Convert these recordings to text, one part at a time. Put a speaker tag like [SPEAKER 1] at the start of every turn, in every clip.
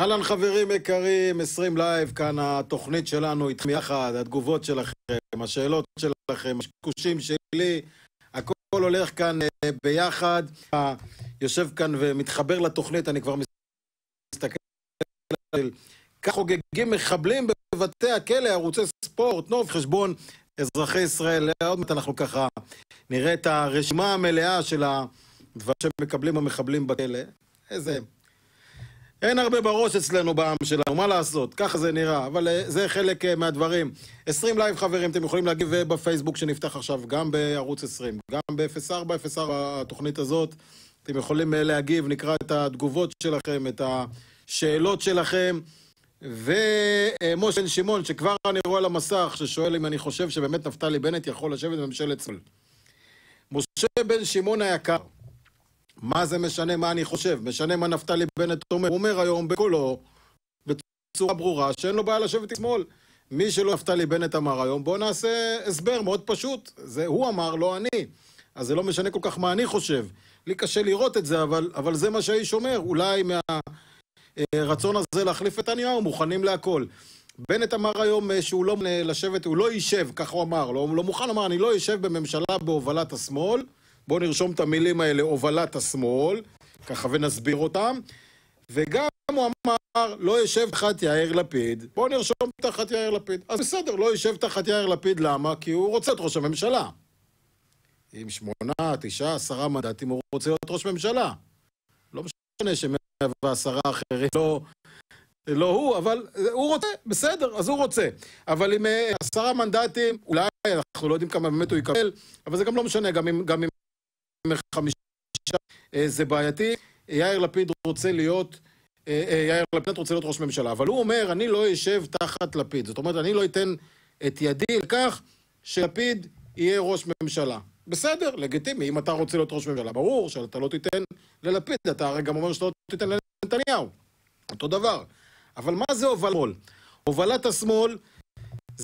[SPEAKER 1] אהלן חברים יקרים, 20 לייב, כאן התוכנית שלנו איתכם יחד, התגובות שלכם, השאלות שלכם, השקושים שלי, הכל הולך כאן אה, ביחד. יושב כאן ומתחבר לתוכנית, אני כבר מסתכל על כך חוגגים מחבלים בבתי הכלא, ערוצי ספורט, נוף, חשבון אזרחי ישראל. עוד מעט אנחנו ככה נראה את הרשימה המלאה של הדברים שמקבלים המחבלים בכלא. איזה... אין הרבה בראש אצלנו בעם שלנו, מה לעשות? ככה זה נראה, אבל אה, זה חלק אה, מהדברים. 20 לייב, חברים, אתם יכולים להגיב אה, בפייסבוק שנפתח עכשיו, גם בערוץ 20, גם ב-04, 04 התוכנית הזאת. אתם יכולים להגיב, נקרא את התגובות שלכם, את השאלות שלכם. ומשה בן שמעון, שכבר אני רואה על המסך, ששואל אם אני חושב שבאמת נפתלי בנט יכול לשבת בממשלת צול. משה בן שמעון היקר, מה זה משנה מה אני חושב? משנה מה נפתלי בנט אומר. הוא אומר היום בקולו, בצורה ברורה, שאין לו בעיה לשבת עם שמאל. מי שלא נפתלי בנט אמר היום, בואו נעשה הסבר מאוד פשוט. זה הוא אמר, לא אני. אז זה לא משנה כל כך מה אני חושב. לי קשה לראות את זה, אבל, אבל זה מה שהאיש אומר. אולי מהרצון אה, הזה להחליף את הנייר, מוכנים להכל. בנט אמר היום אה, שהוא לא לשבת, הוא לא יישב, ככה הוא אמר, לא, לא מוכן, אמר, אני לא יישב בממשלה בהובלת השמאל, בואו נרשום את המילים האלה, הובלת השמאל, ככה ונסביר אותם. וגם הוא אמר, לא יושב תחת יאיר לפיד, בואו נרשום תחת יאיר לפיד. אז בסדר, לא יושב תחת יאיר לפיד, למה? כי הוא רוצה את ראש הממשלה. עם שמונה, תשעה, עשרה מנדטים הוא רוצה להיות ראש ממשלה. לא משנה שמאה ועשרה אחרים לא... לא הוא, אבל הוא רוצה, בסדר, אז הוא רוצה. אבל עם אה, עשרה מנדטים, אולי, אנחנו לא יודעים כמה באמת הוא יקבל, אבל זה גם לא משנה, גם אם, גם אם חמישה, אה, זה בעייתי. יאיר לפיד רוצה להיות, אה, אה, יאיר לפיד רוצה להיות ראש ממשלה, אבל הוא אומר, אני לא אשב תחת לפיד. זאת אומרת, אני לא אתן את ידי לכך שלפיד יהיה ראש ממשלה. בסדר, לגיטימי, אם אתה רוצה להיות ראש ממשלה, ברור שאתה לא תיתן ללפיד, אתה הרי גם אומר שאתה לא תיתן לנתניהו. אותו דבר. אבל מה זה הובלת השמאל? הובלת השמאל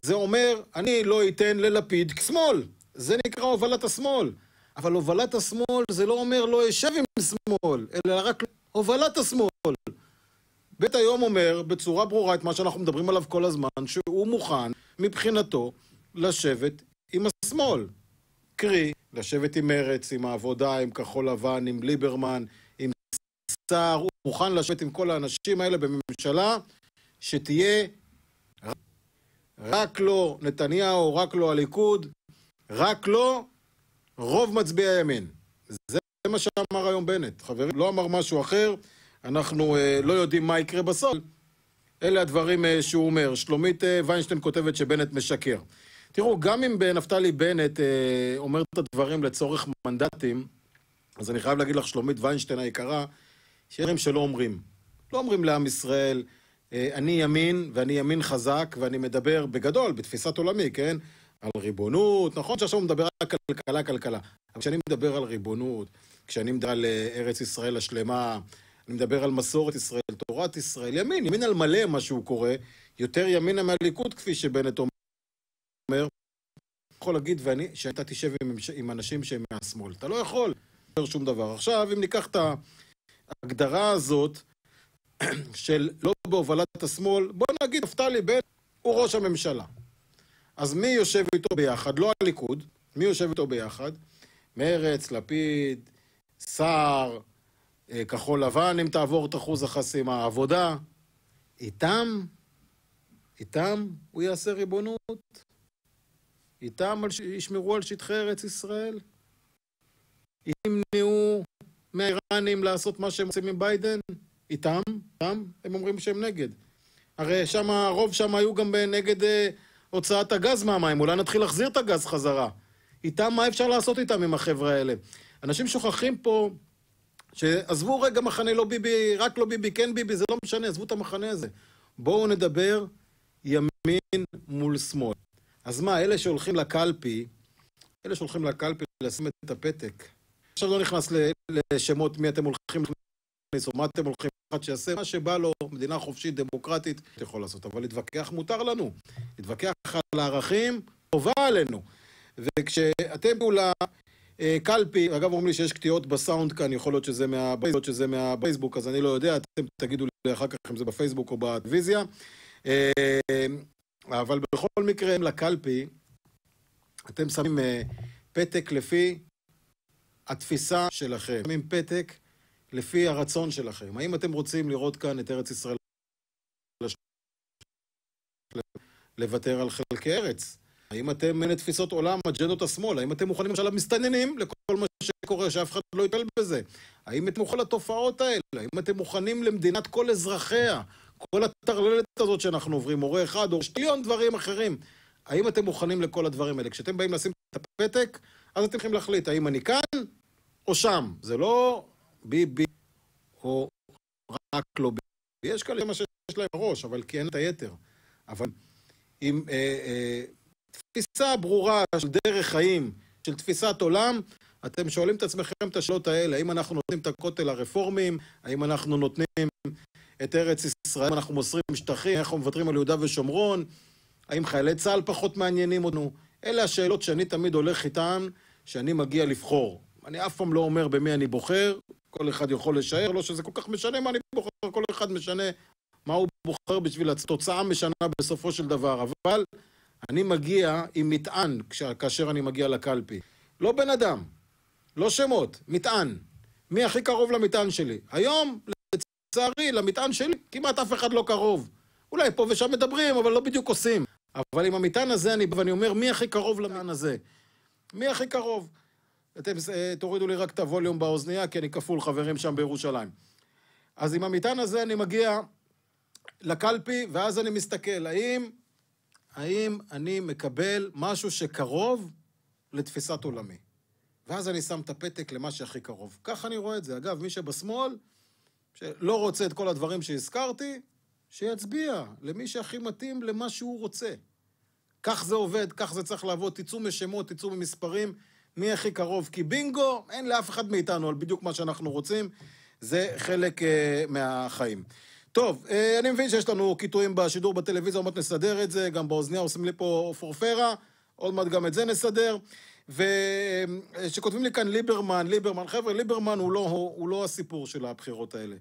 [SPEAKER 1] זה אומר, אני לא אתן ללפיד שמאל. זה נקרא הובלת השמאל. אבל הובלת השמאל זה לא אומר לא אשב עם שמאל, אלא רק הובלת השמאל. בית היום אומר בצורה ברורה את מה שאנחנו מדברים עליו כל הזמן, שהוא מוכן מבחינתו לשבת עם השמאל. קרי, לשבת עם מרץ, עם העבודה, עם כחול לבן, עם ליברמן, עם סער, הוא מוכן לשבת עם כל האנשים האלה בממשלה שתהיה רק לא נתניהו, רק לא הליכוד, רק לא רוב מצביעי הימין. זה מה שאמר היום בנט. חברים, לא אמר משהו אחר, אנחנו אה, לא יודעים מה יקרה בסוף. אלה הדברים אה, שהוא אומר. שלומית אה, ויינשטיין כותבת שבנט משקר. תראו, גם אם נפתלי בנט אה, אומר את הדברים לצורך מנדטים, אז אני חייב להגיד לך, שלומית ויינשטיין היקרה, שיש דברים שלא אומרים. לא אומרים לעם ישראל, אה, אני ימין, ואני ימין חזק, ואני מדבר בגדול, בתפיסת עולמי, כן? על ריבונות, נכון שעכשיו הוא מדבר על כלכלה, כלכלה, אבל כשאני מדבר על ריבונות, כשאני מדבר על אה, ארץ ישראל השלמה, אני מדבר על מסורת ישראל, תורת ישראל, ימין, ימין על מלא מה שהוא קורא, יותר ימינה מהליכוד, כפי שבנט אומר. יכול להגיד, ואני, שאתה תשב עם, עם אנשים שהם מהשמאל. אתה לא יכול לדבר שום דבר. עכשיו, אם ניקח את ההגדרה הזאת של לא בהובלת השמאל, בוא נגיד, נפתלי בנט הוא ראש הממשלה. אז מי יושב איתו ביחד? לא הליכוד, מי יושב איתו ביחד? מרץ, לפיד, סער, אה, כחול לבן, אם תעבור את אחוז החסימה, עבודה. איתם, איתם הוא יעשה ריבונות? איתם ישמרו על שטחי ארץ ישראל? ימנעו מהאיראנים לעשות מה שהם עושים עם ביידן? איתם? איתם? הם אומרים שהם נגד. הרי שם, הרוב שם היו גם נגד... אה, הוצאת הגז מהמים, אולי נתחיל להחזיר את הגז חזרה. איתם, מה אפשר לעשות איתם עם החבר'ה האלה? אנשים שוכחים פה שעזבו רגע מחנה לא ביבי, רק לא ביבי, כן ביבי, זה לא משנה, עזבו את המחנה הזה. בואו נדבר ימין מול שמאל. אז מה, אלה שהולכים לקלפי, אלה שהולכים לקלפי לשים את הפתק. עכשיו לא נכנס לשמות מי אתם הולכים להכניס או מה אתם הולכים אחד שיעשה מה שבא לו, מדינה חופשית, דמוקרטית, אתה יכול לעשות, אבל להתווכח מותר לנו. להתווכח על הערכים, חובה עלינו. וכשאתם פעולה... אה, קלפי, אגב אומרים לי שיש קטיעות בסאונד כאן, יכול להיות שזה, מהבייסבוק, שזה מהפייסבוק, אז אני לא יודע, אתם תגידו לי אחר כך אם זה בפייסבוק או בטלוויזיה. אה, אבל בכל מקרה, לקלפי, אתם שמים אה, פתק לפי התפיסה שלכם. שמים פתק לפי הרצון שלכם. האם אתם רוצים לראות כאן את ארץ ישראל לוותר על חלקי ארץ? האם אתם מנה תפיסות עולם, אג'נדות השמאל? האם אתם מוכנים למשל למסתננים, לכל מה שקורה, שאף אחד לא יטפל בזה? האם אתם מוכנים לתופעות האלה? האם אתם מוכנים למדינת כל אזרחיה? כל הטרללת הזאת שאנחנו עוברים, הורה אחד, הורה שטיליון דברים אחרים. האם אתם מוכנים לכל הדברים האלה? כשאתם באים לשים את הפתק, אז אתם צריכים להחליט האם אני כאן או שם. זה לא ביבי, או רק לא ביבי. יש כאלה מה שיש להם בראש, אבל כי אין את היתר. אבל עם אה, אה, תפיסה ברורה של דרך חיים, של תפיסת עולם, אתם שואלים את עצמכם את השאלות האלה, האם אנחנו נותנים את הכותל הרפורמים, האם אנחנו נותנים את ארץ ישראל, האם אנחנו מוסרים שטחים, איך אנחנו מוותרים על יהודה ושומרון, האם חיילי צה"ל פחות מעניינים אותנו? אלה השאלות שאני תמיד הולך איתן, שאני מגיע לבחור. אני אף פעם לא אומר במי אני בוחר, כל אחד יכול לשער, לא שזה כל כך משנה מה אני בוחר, כל אחד משנה מה הוא בוחר בשביל התוצאה משנה בסופו של דבר, אבל אני מגיע עם מטען כש, כאשר אני מגיע לקלפי. לא בן אדם, לא שמות, מטען. מי הכי קרוב למטען שלי? היום, לצערי, למטען שלי כמעט אף אחד לא קרוב. אולי פה ושם מדברים, אבל לא בדיוק עושים. אבל עם המטען הזה אני ואני אומר, מי הכי קרוב למטען הזה? מי הכי קרוב? אתם אה, תורידו לי רק את הווליום באוזנייה, כי אני כפול חברים שם בירושלים. אז עם המטען הזה אני מגיע לקלפי, ואז אני מסתכל, האם, האם אני מקבל משהו שקרוב לתפיסת עולמי? ואז אני שם את הפתק למה שהכי קרוב. כך אני רואה את זה. אגב, מי שבשמאל, שלא רוצה את כל הדברים שהזכרתי, שיצביע למי שהכי מתאים למה שהוא רוצה. כך זה עובד, כך זה צריך לעבוד. תצאו משמות, תצאו ממספרים. מי הכי קרוב, כי בינגו, אין לאף אחד מאיתנו על בדיוק מה שאנחנו רוצים, זה חלק אה, מהחיים. טוב, אה, אני מבין שיש לנו קיטויים בשידור בטלוויזיה, עוד מעט נסדר את זה, גם באוזניה עושים לי פה פורפרה, עוד מעט גם את זה נסדר. וכשכותבים לי כאן ליברמן, ליברמן, חבר'ה, ליברמן הוא לא, הוא, הוא לא הסיפור של הבחירות האלה.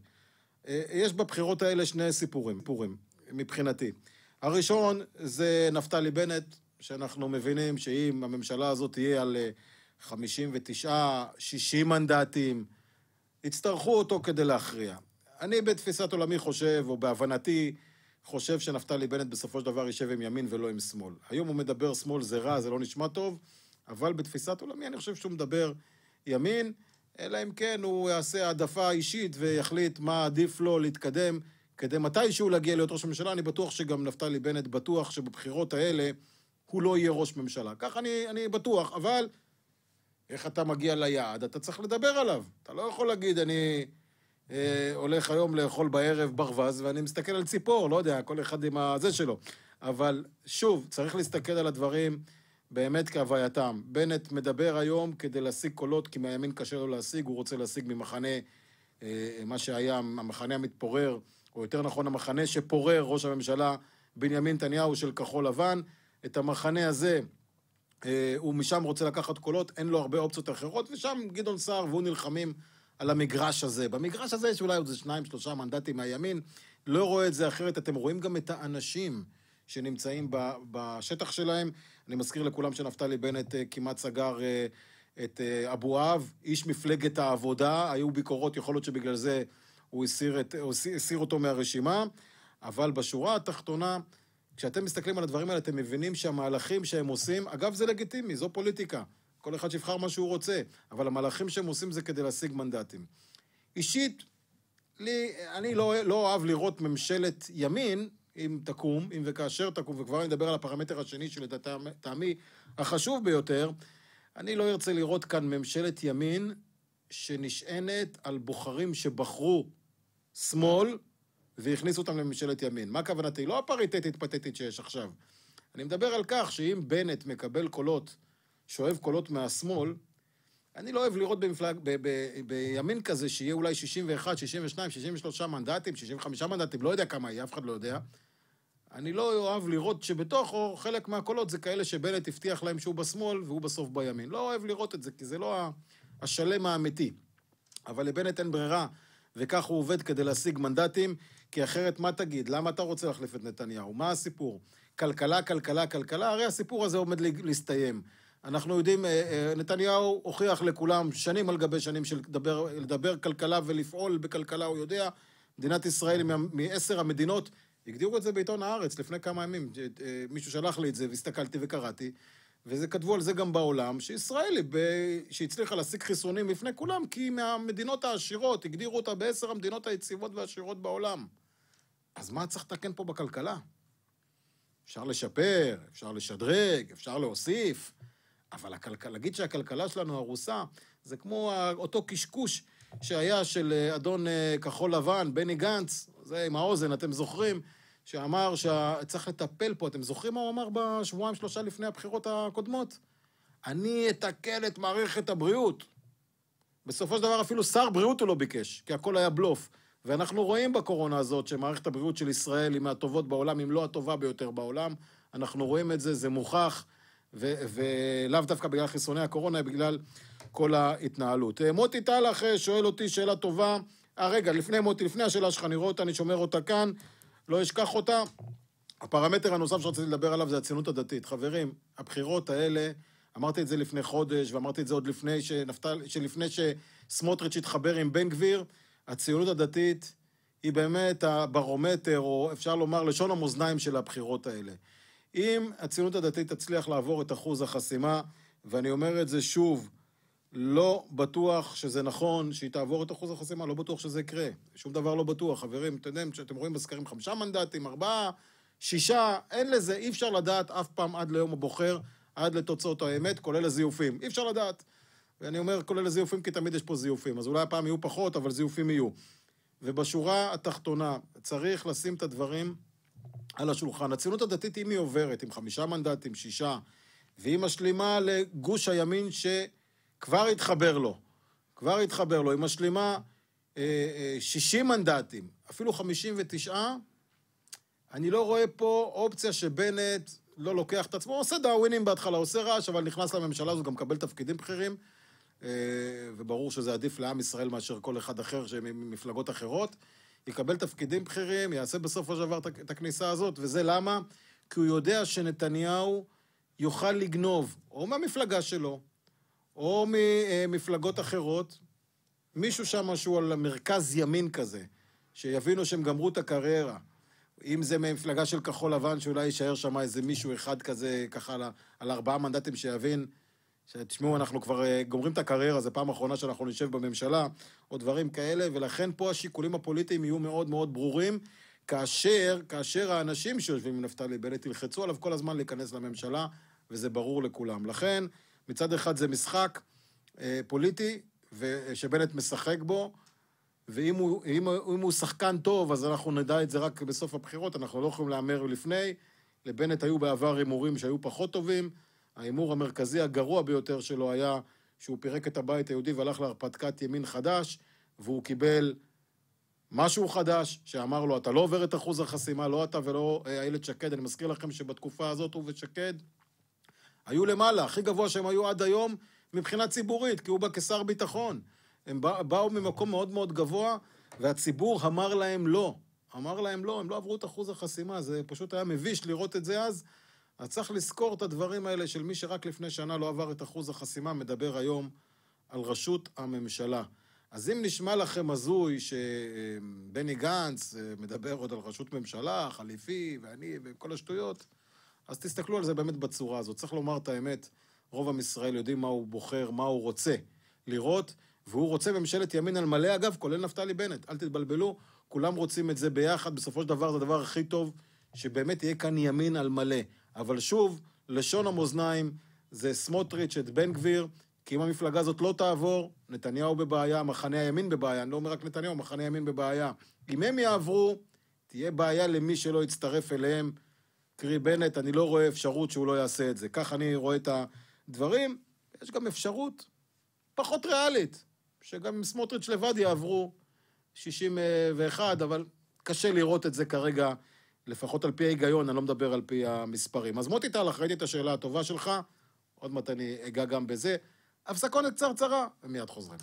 [SPEAKER 1] אה, יש בבחירות האלה שני סיפורים, פורים, מבחינתי. הראשון זה נפתלי בנט, שאנחנו מבינים שאם הממשלה הזאת תהיה על אה, 59, 60 מנדטים, יצטרכו אותו כדי להכריע. אני בתפיסת עולמי חושב, או בהבנתי, חושב שנפתלי בנט בסופו של דבר יישב עם ימין ולא עם שמאל. היום הוא מדבר שמאל זה רע, זה לא נשמע טוב, אבל בתפיסת עולמי אני חושב שהוא מדבר ימין, אלא אם כן הוא יעשה העדפה אישית ויחליט מה עדיף לו להתקדם, כדי מתישהו להגיע להיות ראש ממשלה. אני בטוח שגם נפתלי בנט בטוח שבבחירות האלה הוא לא יהיה ראש ממשלה. כך אני, אני בטוח, אבל איך אתה מגיע ליעד, אתה צריך לדבר עליו. אתה לא יכול להגיד, אני אה, הולך היום לאכול בערב ברווז, ואני מסתכל על ציפור, לא יודע, כל אחד עם הזה שלו. אבל שוב, צריך להסתכל על הדברים באמת כהווייתם. בנט מדבר היום כדי להשיג קולות, כי מהימין קשה לו להשיג, הוא רוצה להשיג ממחנה, אה, מה שהיה המחנה המתפורר, או יותר נכון, המחנה שפורר ראש הממשלה בנימין נתניהו של כחול לבן. את המחנה הזה, אה, הוא משם רוצה לקחת קולות, אין לו הרבה אופציות אחרות, ושם גדעון סער והוא נלחמים על המגרש הזה. במגרש הזה יש אולי עוד שניים, שלושה מנדטים מהימין, לא רואה את זה אחרת. אתם רואים גם את האנשים שנמצאים בשטח שלהם. אני מזכיר לכולם שנפתלי בנט אה, כמעט סגר אה, את אבואב, איש מפלגת העבודה, היו ביקורות, יכול להיות שבגלל זה הוא הסיר, את, הוא הסיר אותו מהרשימה, אבל בשורה התחתונה, כשאתם מסתכלים על הדברים האלה, אתם מבינים שהמהלכים שהם עושים, אגב, זה לגיטימי, זו פוליטיקה. כל אחד שיבחר מה שהוא רוצה, אבל המהלכים שהם עושים זה כדי להשיג מנדטים. אישית, לי, אני לא, לא אוהב לראות ממשלת ימין, אם תקום, אם וכאשר תקום, וכבר אני אדבר על הפרמטר השני שלטעמי החשוב ביותר, אני לא ארצה לראות כאן ממשלת ימין שנשענת על בוחרים שבחרו שמאל, והכניסו אותם לממשלת ימין. מה כוונתי? לא הפריטטית פתטית שיש עכשיו. אני מדבר על כך שאם בנט מקבל קולות, שואב קולות מהשמאל, אני לא אוהב לראות במפלג, ב, ב, ב, בימין כזה שיהיה אולי 61, 62, 63 מנדטים, 65 מנדטים, לא יודע כמה יהיה, אף אחד לא יודע. אני לא אוהב לראות שבתוכו חלק מהקולות זה כאלה שבנט הבטיח להם שהוא בשמאל והוא בסוף בימין. לא אוהב לראות את זה, כי זה לא השלם האמיתי. אבל לבנט אין ברירה. וכך הוא עובד כדי להשיג מנדטים, כי אחרת מה תגיד? למה אתה רוצה להחליף את נתניהו? מה הסיפור? כלכלה, כלכלה, כלכלה, הרי הסיפור הזה עומד להסתיים. אנחנו יודעים, אה, אה, נתניהו הוכיח לכולם שנים על גבי שנים של לדבר, לדבר כלכלה ולפעול בכלכלה, הוא יודע. מדינת ישראל מעשר המדינות, הגדירו את זה בעיתון הארץ לפני כמה ימים, אה, מישהו שלח לי את זה והסתכלתי וקראתי. וזה כתבו על זה גם בעולם, שישראל היא, ב... שהצליחה להשיג חיסונים לפני כולם, כי היא מהמדינות העשירות, הגדירו אותה בעשר המדינות היציבות והעשירות בעולם. אז מה צריך לתקן פה בכלכלה? אפשר לשפר, אפשר לשדרג, אפשר להוסיף, אבל הכלכל... להגיד שהכלכלה שלנו הרוסה, זה כמו אותו קשקוש שהיה של אה, אדון אה, כחול לבן, בני גנץ, זה עם האוזן, אתם זוכרים? שאמר שצריך לטפל פה, אתם זוכרים מה הוא אמר בשבועיים שלושה לפני הבחירות הקודמות? אני אתקן את מערכת הבריאות. בסופו של דבר אפילו שר בריאות הוא לא ביקש, כי הכל היה בלוף. ואנחנו רואים בקורונה הזאת שמערכת הבריאות של ישראל היא מהטובות בעולם, אם לא הטובה ביותר בעולם. אנחנו רואים את זה, זה מוכח, ו- ולאו דווקא בגלל חיסוני הקורונה, בגלל כל ההתנהלות. אה, מוטי טלח אה, שואל אותי שאלה טובה. אה, רגע, לפני מוטי, לפני השאלה שלך, אני רואה אותה, אני שומר אותה כאן. לא אשכח אותה. הפרמטר הנוסף שרציתי לדבר עליו זה הציונות הדתית. חברים, הבחירות האלה, אמרתי את זה לפני חודש, ואמרתי את זה עוד לפני, שנפתל, שלפני שסמוטריץ' התחבר עם בן גביר, הציונות הדתית היא באמת הברומטר, או אפשר לומר לשון המאזניים של הבחירות האלה. אם הציונות הדתית תצליח לעבור את אחוז החסימה, ואני אומר את זה שוב, לא בטוח שזה נכון שהיא תעבור את אחוז החסימה, לא בטוח שזה יקרה. שום דבר לא בטוח, חברים. אתם יודעים, כשאתם רואים בסקרים חמישה מנדטים, ארבעה, שישה, אין לזה, אי אפשר לדעת אף פעם עד ליום הבוחר, עד לתוצאות האמת, כולל הזיופים. אי אפשר לדעת. ואני אומר כולל הזיופים, כי תמיד יש פה זיופים. אז אולי הפעם יהיו פחות, אבל זיופים יהיו. ובשורה התחתונה, צריך לשים את הדברים על השולחן. הציונות הדתית, אם היא עוברת עם חמישה מנדטים, שישה, והיא משלימה לגוש הימין ש... כבר התחבר לו. כבר התחבר לו. היא משלימה אה, אה, 60 מנדטים, אפילו 59. אני לא רואה פה אופציה שבנט לא לוקח את עצמו, עושה דאווינים בהתחלה, עושה רעש, אבל נכנס לממשלה הזו, גם מקבל תפקידים בכירים, אה, וברור שזה עדיף לעם ישראל מאשר כל אחד אחר ממפלגות אחרות. יקבל תפקידים בכירים, יעשה בסופו של דבר את הכניסה הזאת, וזה למה? כי הוא יודע שנתניהו יוכל לגנוב, או מהמפלגה שלו, או ממפלגות אחרות, מישהו שם שהוא על מרכז ימין כזה, שיבינו שהם גמרו את הקריירה. אם זה ממפלגה של כחול לבן, שאולי יישאר שם איזה מישהו אחד כזה, ככה על, ארבעה מנדטים שיבין, שתשמעו, אנחנו כבר אה, גומרים את הקריירה, זו פעם אחרונה שאנחנו נשב בממשלה, או דברים כאלה, ולכן פה השיקולים הפוליטיים יהיו מאוד מאוד ברורים, כאשר, כאשר האנשים שיושבים עם נפתלי בנט ילחצו עליו כל הזמן להיכנס לממשלה, וזה ברור לכולם. לכן, מצד אחד זה משחק אה, פוליטי, שבנט משחק בו, ואם הוא, אם, אם הוא שחקן טוב, אז אנחנו נדע את זה רק בסוף הבחירות, אנחנו לא יכולים להמר לפני. לבנט היו בעבר הימורים שהיו פחות טובים. ההימור המרכזי הגרוע ביותר שלו היה שהוא פירק את הבית היהודי והלך להרפתקת ימין חדש, והוא קיבל משהו חדש, שאמר לו, אתה לא עובר את אחוז החסימה, לא אתה ולא אה, איילת שקד. אני מזכיר לכם שבתקופה הזאת הוא ושקד היו למעלה, הכי גבוה שהם היו עד היום מבחינה ציבורית, כי הוא בא כשר ביטחון. הם בא, באו ממקום מאוד מאוד גבוה, והציבור אמר להם לא. אמר להם לא, הם לא עברו את אחוז החסימה, זה פשוט היה מביש לראות את זה אז. אז צריך לזכור את הדברים האלה של מי שרק לפני שנה לא עבר את אחוז החסימה, מדבר היום על ראשות הממשלה. אז אם נשמע לכם הזוי שבני גנץ אה, מדבר עוד על ראשות ממשלה, חליפי, ואני, וכל השטויות, אז תסתכלו על זה באמת בצורה הזאת. צריך לומר את האמת, רוב עם ישראל יודעים מה הוא בוחר, מה הוא רוצה לראות, והוא רוצה ממשלת ימין על מלא, אגב, כולל נפתלי בנט. אל תתבלבלו, כולם רוצים את זה ביחד, בסופו של דבר זה הדבר הכי טוב, שבאמת יהיה כאן ימין על מלא. אבל שוב, לשון המאזניים זה סמוטריץ', את בן גביר, כי אם המפלגה הזאת לא תעבור, נתניהו בבעיה, מחנה הימין בבעיה, אני לא אומר רק נתניהו, מחנה הימין בבעיה. אם הם יעברו, תהיה בעיה למי שלא יצטרף אליהם. קרי בנט, אני לא רואה אפשרות שהוא לא יעשה את זה. כך אני רואה את הדברים. יש גם אפשרות פחות ריאלית, שגם אם סמוטריץ' לבד יעברו 61, אבל קשה לראות את זה כרגע, לפחות על פי ההיגיון, אני לא מדבר על פי המספרים. אז מוטי טל, אחראית את השאלה הטובה שלך, עוד מעט אני אגע גם בזה. הפסקונת קצרצרה, ומיד חוזרים.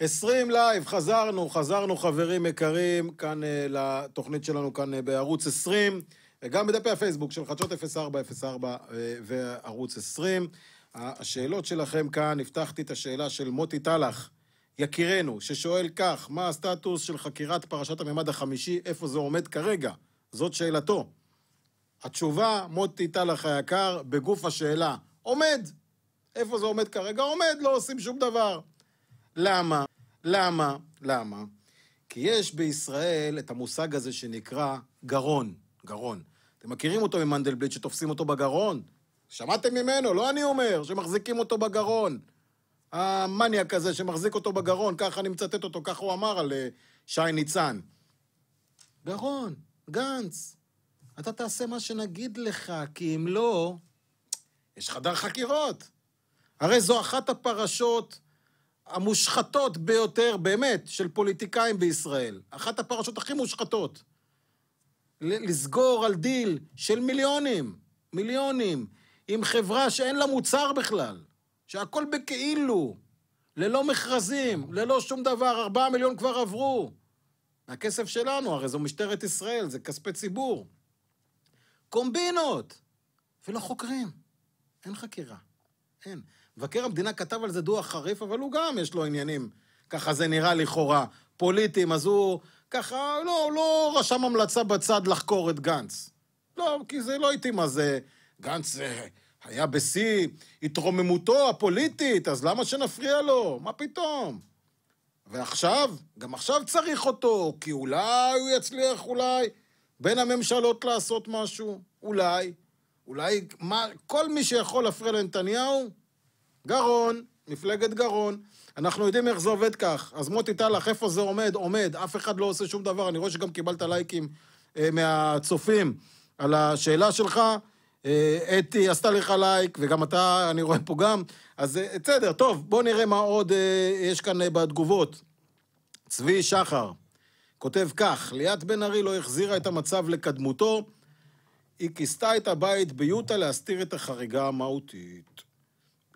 [SPEAKER 1] 20 לייב, חזרנו, חזרנו חברים יקרים, כאן uh, לתוכנית שלנו כאן uh, בערוץ 20, וגם בדפי הפייסבוק של חדשות 0404 אה, וערוץ 20. השאלות שלכם כאן, הבטחתי את השאלה של מוטי טלח, יקירנו, ששואל כך, מה הסטטוס של חקירת פרשת הממד החמישי, איפה זה עומד כרגע? זאת שאלתו. התשובה, מוטי טלח היקר, בגוף השאלה, עומד. איפה זה עומד כרגע? עומד, לא עושים שום דבר. למה? למה? למה? כי יש בישראל את המושג הזה שנקרא גרון. גרון. אתם מכירים אותו ממנדלבליט שתופסים אותו בגרון? שמעתם ממנו, לא אני אומר, שמחזיקים אותו בגרון. המניאק הזה שמחזיק אותו בגרון, ככה אני מצטט אותו, ככה הוא אמר על אה, שי ניצן. גרון, גנץ, אתה תעשה מה שנגיד לך, כי אם לא, יש חדר חקירות. הרי זו אחת הפרשות המושחתות ביותר, באמת, של פוליטיקאים בישראל. אחת הפרשות הכי מושחתות. לסגור על דיל של מיליונים, מיליונים, עם חברה שאין לה מוצר בכלל, שהכל בכאילו, ללא מכרזים, ללא שום דבר, ארבעה מיליון כבר עברו. הכסף שלנו, הרי זו משטרת ישראל, זה כספי ציבור. קומבינות! ולא חוקרים. אין חקירה. אין. מבקר המדינה כתב על זה דוח חריף, אבל הוא גם יש לו עניינים. ככה זה נראה לכאורה. פוליטיים, אז הוא ככה, לא, הוא לא רשם המלצה בצד לחקור את גנץ. לא, כי זה לא התאים אז... גנץ אה, היה בשיא התרוממותו הפוליטית, אז למה שנפריע לו? מה פתאום? ועכשיו, גם עכשיו צריך אותו, כי אולי הוא יצליח אולי בין הממשלות לעשות משהו, אולי. אולי מה, כל מי שיכול להפריע לנתניהו, גרון, מפלגת גרון. אנחנו יודעים איך זה עובד כך. אז מוטי טלח, איפה זה עומד? עומד, אף אחד לא עושה שום דבר. אני רואה שגם קיבלת לייקים אה, מהצופים על השאלה שלך. אה, אתי עשתה לך לייק, וגם אתה, אני רואה פה גם. אז אה, בסדר, אה, טוב, בוא נראה מה עוד אה, יש כאן אה, בתגובות. צבי שחר כותב כך, ליאת בן ארי לא החזירה את המצב לקדמותו, היא כיסתה את הבית ביוטה להסתיר את החריגה המהותית.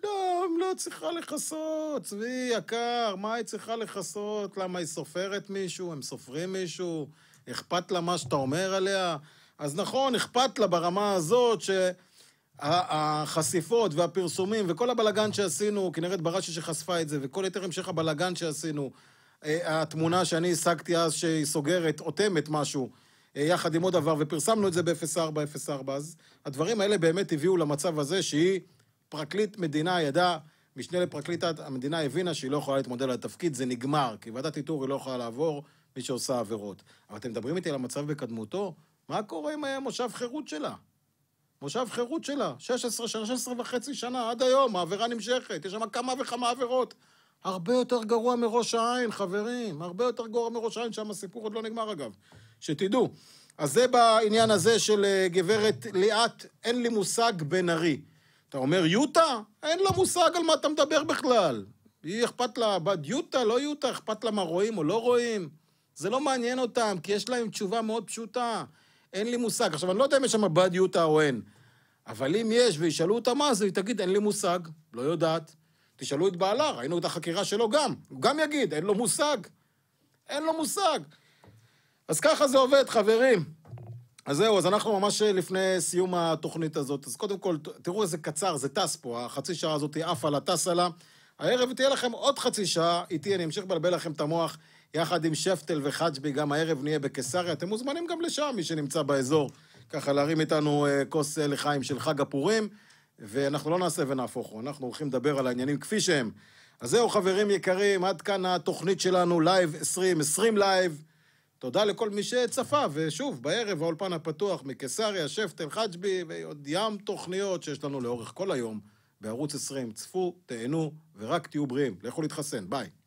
[SPEAKER 1] לא, לא צריכה לכסות, צבי יקר, מה היא צריכה לכסות? למה היא סופרת מישהו? הם סופרים מישהו? אכפת לה מה שאתה אומר עליה? אז נכון, אכפת לה ברמה הזאת שהחשיפות והפרסומים וכל הבלגן שעשינו, כנראית בראשי שחשפה את זה, וכל יותר המשך הבלגן שעשינו, אה, התמונה שאני השגתי אז שהיא סוגרת, אוטמת משהו, אה, יחד עם עוד דבר, ופרסמנו את זה ב-0404, אז הדברים האלה באמת הביאו למצב הזה שהיא... פרקליט מדינה ידע, משנה לפרקליט המדינה הבינה שהיא לא יכולה להתמודד על התפקיד, זה נגמר, כי ועדת איתור היא לא יכולה לעבור מי שעושה עבירות. אבל אתם מדברים איתי על המצב בקדמותו? מה קורה עם אה, מושב חירות שלה? מושב חירות שלה, 16, 16 וחצי שנה, עד היום, העבירה נמשכת, יש שם כמה וכמה עבירות. הרבה יותר גרוע מראש העין, חברים, הרבה יותר גרוע מראש העין, שם הסיפור עוד לא נגמר אגב, שתדעו. אז זה בעניין הזה של אה, גברת ליאת, אין לי מושג, בן ארי. אתה אומר יוטה? אין לה מושג על מה אתה מדבר בכלל. היא אכפת לה בת יוטה, לא יוטה, אכפת לה מה רואים או לא רואים. זה לא מעניין אותם, כי יש להם תשובה מאוד פשוטה. אין לי מושג. עכשיו, אני לא יודע אם יש שם בד יוטה או אין, אבל אם יש וישאלו אותה מה זה, היא תגיד, אין לי מושג, לא יודעת. תשאלו את בעלה, ראינו את החקירה שלו גם. הוא גם יגיד, אין לו מושג. אין לו מושג. אז ככה זה עובד, חברים. אז זהו, אז אנחנו ממש אה, לפני סיום התוכנית הזאת. אז קודם כל, תראו איזה קצר, זה טס פה, החצי שעה הזאת עפה לה, טסה לה. הערב תהיה לכם עוד חצי שעה איתי, אני אמשיך לבלבל לכם את המוח, יחד עם שפטל וחג'בי, גם הערב נהיה בקיסריה. אתם מוזמנים גם לשם, מי שנמצא באזור, ככה להרים איתנו אה, כוס אה, לחיים של חג הפורים, ואנחנו לא נעשה ונהפוך הוא, אנחנו הולכים לדבר על העניינים כפי שהם. אז זהו, חברים יקרים, עד כאן התוכנית שלנו, לייב 20, 20 לייב. תודה לכל מי שצפה, ושוב, בערב האולפן הפתוח מקיסריה, שפטל, חג'בי, ועוד ים תוכניות שיש לנו לאורך כל היום בערוץ 20. צפו, תהנו, ורק תהיו בריאים. לכו להתחסן, ביי.